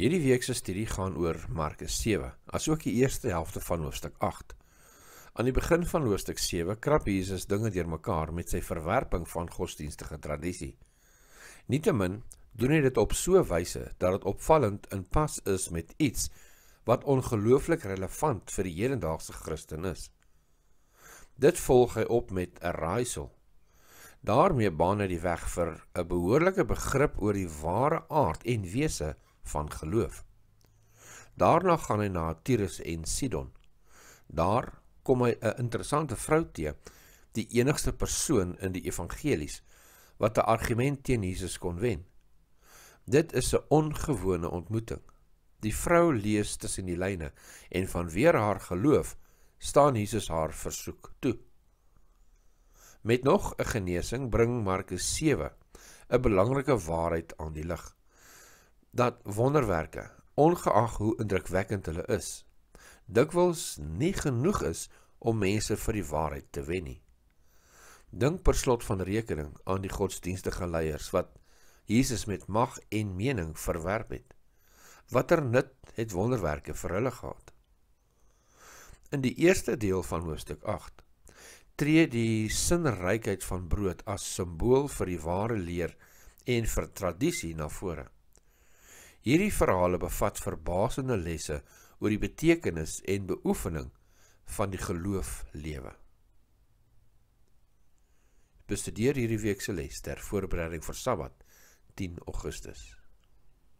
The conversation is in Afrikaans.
Hierdie week se studie gaan oor Markus 7, asook die eerste helfte van hoofstuk 8. Aan die begin van hoofstuk 7 krap Jesus dinge deurmekaar met sy verwerping van godsdienstige tradisie. Nietemin doen hy dit op so 'n wyse dat dit opvallend in pas is met iets wat ongelooflik relevant vir die hedendaagse Christen is. Dit volg hy op met 'n raaisel. Daarmee baan hy die weg vir 'n behoorlike begrip oor die ware aard en wese van van geloof. Daarna gaan hy na Tyrus en Sidon. Daar kom hy 'n interessante vrou te, die enigste persoon in die evangelies wat 'n argument teen Jesus kon wen. Dit is 'n ongewone ontmoeting. Die vrou lees tussen die lyne en vanweer haar geloof staan Jesus haar versoek toe. Met nog 'n genesing bring Markus 7 'n belangrike waarheid aan die lig dat wonderwerke, ongeag hoe indrukwekkend hulle is, dikwels nie genoeg is om mense vir die waarheid te wen nie. Dink per slot van rekening aan die godsdienstige leiers wat Jesus met mag en mening verwerp het. Watter nut het wonderwerke vir hulle gehad? In die eerste deel van hoofstuk 8 tree die sinrykheid van brood as simbool vir die ware leer en vir tradisie na vore. Hierdie verhale bevat verbasende lesse oor die betekenis en beoefening van die geloof lewe. Bestudeer hierdie week se les ter voorbereiding vir Sabbat 10 Augustus.